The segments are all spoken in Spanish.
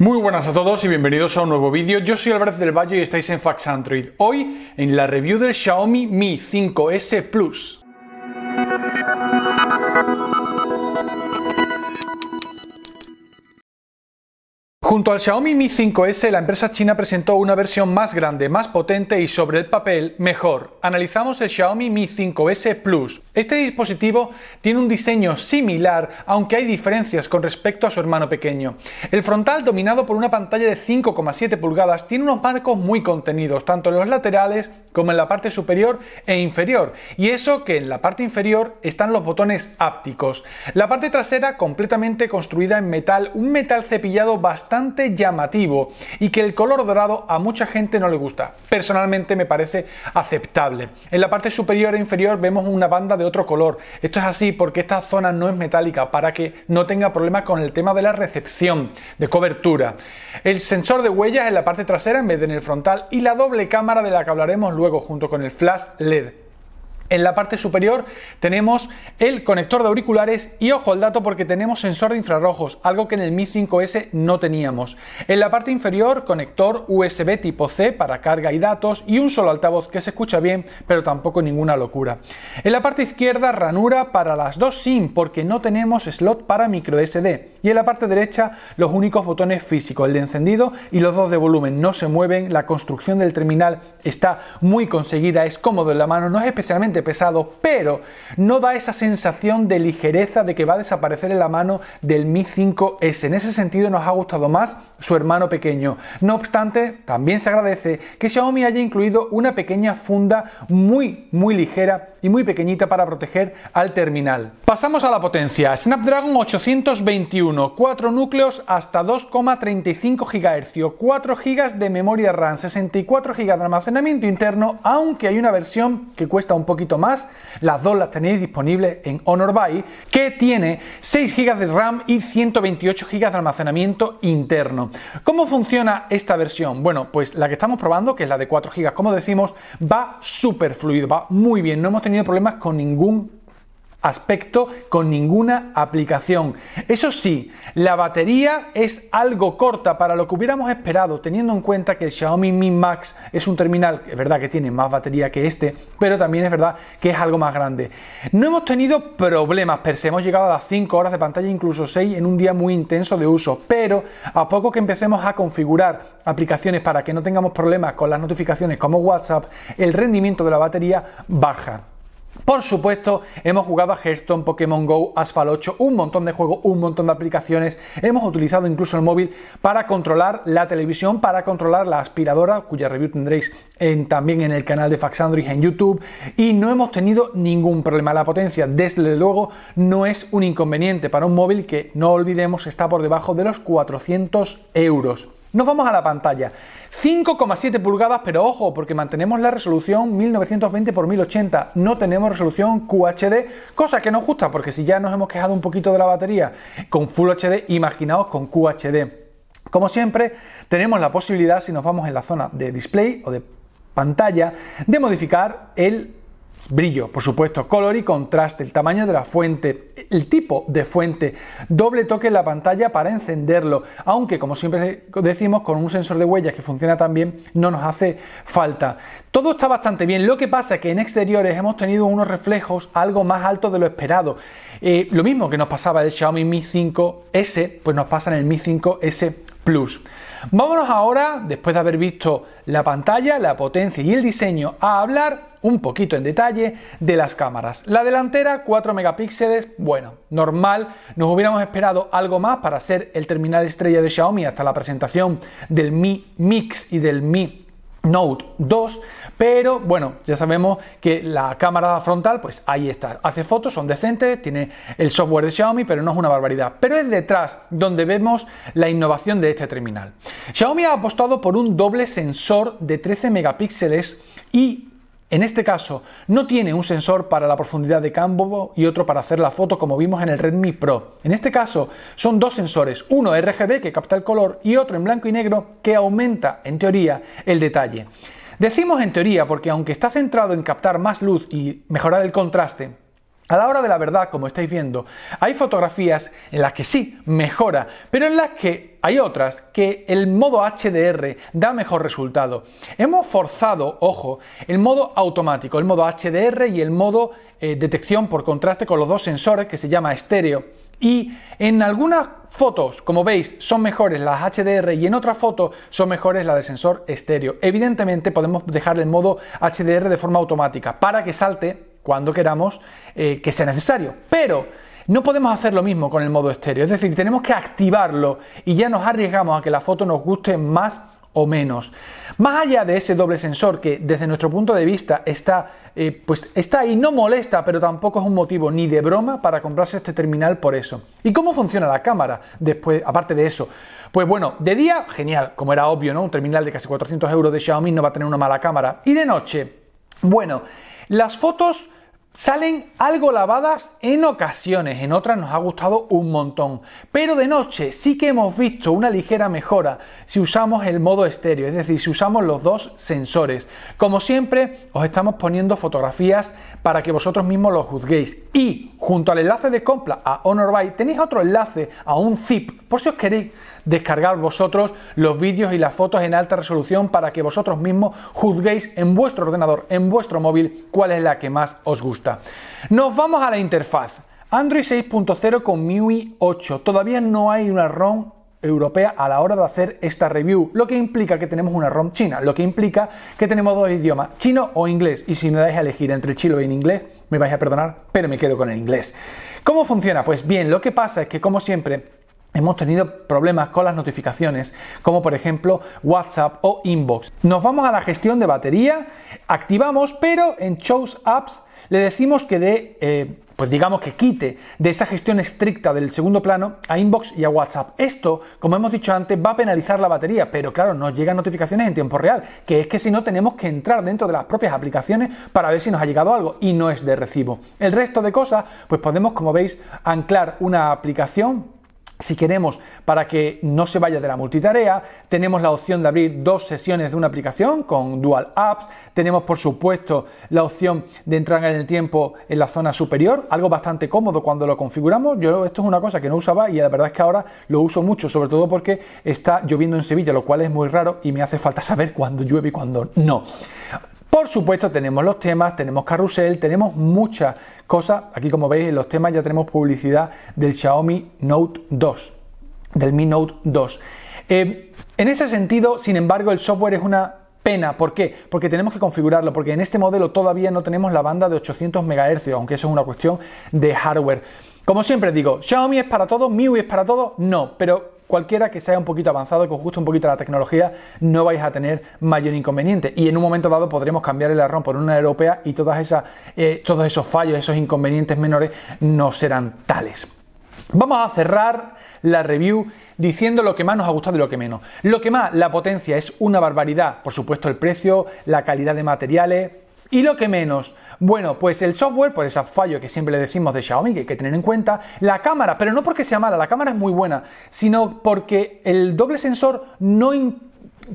Muy buenas a todos y bienvenidos a un nuevo vídeo. Yo soy Álvarez del Valle y estáis en Fax Android. Hoy en la review del Xiaomi Mi 5S Plus. Junto al Xiaomi Mi 5S, la empresa china presentó una versión más grande, más potente y sobre el papel mejor. Analizamos el Xiaomi Mi 5S Plus. Este dispositivo tiene un diseño similar, aunque hay diferencias con respecto a su hermano pequeño. El frontal, dominado por una pantalla de 5,7 pulgadas, tiene unos marcos muy contenidos, tanto en los laterales como en la parte superior e inferior. Y eso que en la parte inferior están los botones ápticos. La parte trasera completamente construida en metal, un metal cepillado bastante llamativo y que el color dorado a mucha gente no le gusta. Personalmente me parece aceptable. En la parte superior e inferior vemos una banda de otro color. Esto es así porque esta zona no es metálica para que no tenga problemas con el tema de la recepción, de cobertura. El sensor de huellas en la parte trasera en vez de en el frontal y la doble cámara de la que hablaremos luego junto con el flash LED. En la parte superior tenemos el conector de auriculares y ojo al dato porque tenemos sensor de infrarrojos, algo que en el Mi 5S no teníamos. En la parte inferior conector USB tipo C para carga y datos y un solo altavoz que se escucha bien pero tampoco ninguna locura. En la parte izquierda ranura para las dos SIM porque no tenemos slot para microSD y en la parte derecha los únicos botones físicos, el de encendido y los dos de volumen. No se mueven, la construcción del terminal está muy conseguida, es cómodo en la mano, no es especialmente pesado, pero no da esa sensación de ligereza de que va a desaparecer en la mano del Mi 5S. En ese sentido nos ha gustado más su hermano pequeño. No obstante, también se agradece que Xiaomi haya incluido una pequeña funda muy, muy ligera y muy pequeñita para proteger al terminal. Pasamos a la potencia. Snapdragon 821 4 núcleos hasta 2,35 GHz, 4 GB de memoria RAM, 64 GB de almacenamiento interno, aunque hay una versión que cuesta un poquito más, las dos las tenéis disponibles en Honor Buy, que tiene 6 GB de RAM y 128 GB de almacenamiento interno. ¿Cómo funciona esta versión? Bueno, pues la que estamos probando, que es la de 4 GB, como decimos, va súper fluido, va muy bien, no hemos tenido problemas con ningún aspecto con ninguna aplicación. Eso sí, la batería es algo corta para lo que hubiéramos esperado, teniendo en cuenta que el Xiaomi Mi Max es un terminal, es verdad que tiene más batería que este, pero también es verdad que es algo más grande. No hemos tenido problemas per se, hemos llegado a las 5 horas de pantalla, incluso 6 en un día muy intenso de uso, pero a poco que empecemos a configurar aplicaciones para que no tengamos problemas con las notificaciones como WhatsApp, el rendimiento de la batería baja. Por supuesto, hemos jugado a Hearthstone, Pokémon Go, Asphalt 8, un montón de juegos, un montón de aplicaciones. Hemos utilizado incluso el móvil para controlar la televisión, para controlar la aspiradora, cuya review tendréis también en el canal de Faxandrix en YouTube. Y no hemos tenido ningún problema. La potencia, desde luego, no es un inconveniente para un móvil que, no olvidemos, está por debajo de los 400 euros. Nos vamos a la pantalla. 5,7 pulgadas, pero ojo, porque mantenemos la resolución 1920x1080. No tenemos resolución QHD, cosa que nos gusta, porque si ya nos hemos quejado un poquito de la batería con Full HD, imaginaos con QHD. Como siempre, tenemos la posibilidad, si nos vamos en la zona de display o de pantalla, de modificar el brillo, por supuesto, color y contraste, el tamaño de la fuente, el tipo de fuente, doble toque en la pantalla para encenderlo, aunque como siempre decimos con un sensor de huellas que funciona también no nos hace falta. Todo está bastante bien, lo que pasa es que en exteriores hemos tenido unos reflejos algo más altos de lo esperado. Eh, lo mismo que nos pasaba el Xiaomi Mi 5S, pues nos pasa en el Mi 5S Vámonos ahora, después de haber visto la pantalla, la potencia y el diseño, a hablar un poquito en detalle de las cámaras. La delantera, 4 megapíxeles, bueno, normal, nos hubiéramos esperado algo más para ser el terminal estrella de Xiaomi hasta la presentación del Mi Mix y del Mi Note 2, pero bueno, ya sabemos que la cámara frontal, pues ahí está, hace fotos, son decentes, tiene el software de Xiaomi, pero no es una barbaridad. Pero es detrás donde vemos la innovación de este terminal. Xiaomi ha apostado por un doble sensor de 13 megapíxeles y en este caso, no tiene un sensor para la profundidad de campo y otro para hacer la foto como vimos en el Redmi Pro. En este caso, son dos sensores, uno RGB que capta el color y otro en blanco y negro que aumenta, en teoría, el detalle. Decimos en teoría porque aunque está centrado en captar más luz y mejorar el contraste, a la hora de la verdad, como estáis viendo, hay fotografías en las que sí mejora, pero en las que hay otras que el modo HDR da mejor resultado. Hemos forzado, ojo, el modo automático, el modo HDR y el modo eh, detección por contraste con los dos sensores que se llama estéreo. Y en algunas fotos, como veis, son mejores las HDR y en otras fotos son mejores las de sensor estéreo. Evidentemente podemos dejar el modo HDR de forma automática para que salte cuando queramos eh, que sea necesario. Pero no podemos hacer lo mismo con el modo estéreo, es decir, tenemos que activarlo y ya nos arriesgamos a que la foto nos guste más o menos. Más allá de ese doble sensor que desde nuestro punto de vista está, eh, pues está ahí, no molesta, pero tampoco es un motivo ni de broma para comprarse este terminal por eso. ¿Y cómo funciona la cámara después, aparte de eso? Pues bueno, de día, genial, como era obvio, ¿no? Un terminal de casi 400 euros de Xiaomi no va a tener una mala cámara. Y de noche, bueno, las fotos Salen algo lavadas en ocasiones, en otras nos ha gustado un montón, pero de noche sí que hemos visto una ligera mejora si usamos el modo estéreo, es decir, si usamos los dos sensores. Como siempre, os estamos poniendo fotografías para que vosotros mismos lo juzguéis. Y junto al enlace de compra a Honor Buy tenéis otro enlace a un zip, por si os queréis descargar vosotros los vídeos y las fotos en alta resolución para que vosotros mismos juzguéis en vuestro ordenador, en vuestro móvil, cuál es la que más os gusta. Nos vamos a la interfaz. Android 6.0 con MIUI 8. Todavía no hay una ROM europea a la hora de hacer esta review, lo que implica que tenemos una ROM china, lo que implica que tenemos dos idiomas, chino o inglés, y si me dais a elegir entre chino y e inglés, me vais a perdonar, pero me quedo con el inglés. ¿Cómo funciona? Pues bien, lo que pasa es que como siempre hemos tenido problemas con las notificaciones, como por ejemplo WhatsApp o Inbox. Nos vamos a la gestión de batería, activamos, pero en Shows Apps le decimos que dé, eh, pues digamos que quite de esa gestión estricta del segundo plano a inbox y a WhatsApp. Esto, como hemos dicho antes, va a penalizar la batería, pero claro, nos llegan notificaciones en tiempo real, que es que si no tenemos que entrar dentro de las propias aplicaciones para ver si nos ha llegado algo y no es de recibo. El resto de cosas, pues podemos, como veis, anclar una aplicación si queremos, para que no se vaya de la multitarea, tenemos la opción de abrir dos sesiones de una aplicación con Dual Apps. Tenemos, por supuesto, la opción de entrar en el tiempo en la zona superior, algo bastante cómodo cuando lo configuramos. Yo esto es una cosa que no usaba y la verdad es que ahora lo uso mucho, sobre todo porque está lloviendo en Sevilla, lo cual es muy raro y me hace falta saber cuándo llueve y cuándo no. Por supuesto tenemos los temas, tenemos carrusel, tenemos muchas cosas. Aquí como veis en los temas ya tenemos publicidad del Xiaomi Note 2, del Mi Note 2. Eh, en ese sentido, sin embargo, el software es una pena. ¿Por qué? Porque tenemos que configurarlo, porque en este modelo todavía no tenemos la banda de 800 MHz, aunque eso es una cuestión de hardware. Como siempre digo, Xiaomi es para todo, MIUI es para todos, no, pero cualquiera que sea un poquito avanzado, con justo un poquito la tecnología, no vais a tener mayor inconveniente. Y en un momento dado podremos cambiar el ROM por una europea y todas eh, todos esos fallos, esos inconvenientes menores no serán tales. Vamos a cerrar la review diciendo lo que más nos ha gustado y lo que menos. Lo que más, la potencia es una barbaridad. Por supuesto, el precio, la calidad de materiales, ¿Y lo que menos? Bueno, pues el software, por ese fallo que siempre le decimos de Xiaomi, que hay que tener en cuenta, la cámara, pero no porque sea mala, la cámara es muy buena, sino porque el doble sensor no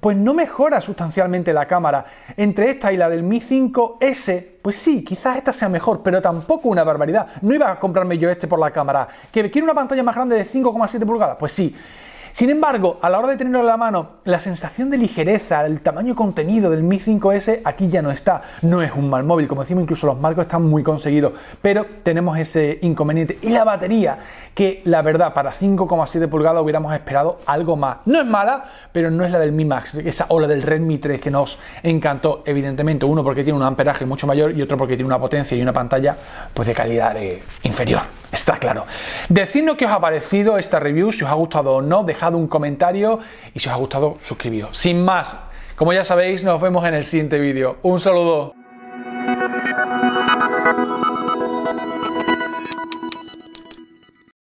pues no mejora sustancialmente la cámara. Entre esta y la del Mi 5S, pues sí, quizás esta sea mejor, pero tampoco una barbaridad. No iba a comprarme yo este por la cámara. ¿Que quiere una pantalla más grande de 5,7 pulgadas? Pues sí. Sin embargo, a la hora de tenerlo en la mano, la sensación de ligereza, el tamaño contenido del Mi 5S aquí ya no está. No es un mal móvil, como decimos, incluso los marcos están muy conseguidos, pero tenemos ese inconveniente. Y la batería, que la verdad, para 5,7 pulgadas hubiéramos esperado algo más. No es mala, pero no es la del Mi Max, esa ola la del Redmi 3 que nos encantó, evidentemente. Uno porque tiene un amperaje mucho mayor y otro porque tiene una potencia y una pantalla pues de calidad eh, inferior. Está claro. Decidnos qué os ha parecido esta review, si os ha gustado o no un comentario y si os ha gustado, suscribíos. Sin más, como ya sabéis, nos vemos en el siguiente vídeo. Un saludo.